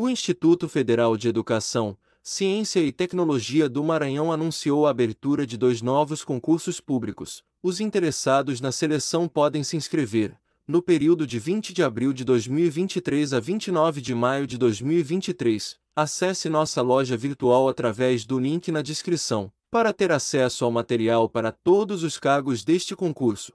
O Instituto Federal de Educação, Ciência e Tecnologia do Maranhão anunciou a abertura de dois novos concursos públicos. Os interessados na seleção podem se inscrever, no período de 20 de abril de 2023 a 29 de maio de 2023. Acesse nossa loja virtual através do link na descrição, para ter acesso ao material para todos os cargos deste concurso.